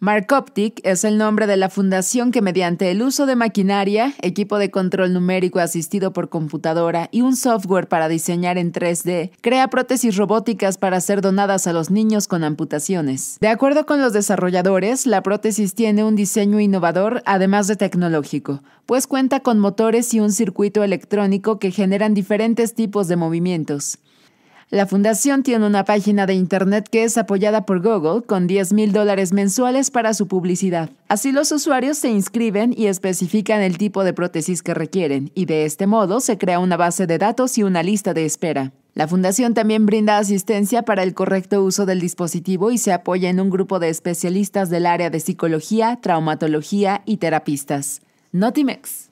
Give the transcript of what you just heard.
Markoptic es el nombre de la fundación que mediante el uso de maquinaria, equipo de control numérico asistido por computadora y un software para diseñar en 3D, crea prótesis robóticas para ser donadas a los niños con amputaciones. De acuerdo con los desarrolladores, la prótesis tiene un diseño innovador además de tecnológico, pues cuenta con motores y un circuito electrónico que generan diferentes tipos de movimientos. La fundación tiene una página de Internet que es apoyada por Google con 10 mil dólares mensuales para su publicidad. Así los usuarios se inscriben y especifican el tipo de prótesis que requieren, y de este modo se crea una base de datos y una lista de espera. La fundación también brinda asistencia para el correcto uso del dispositivo y se apoya en un grupo de especialistas del área de psicología, traumatología y terapistas. Notimex.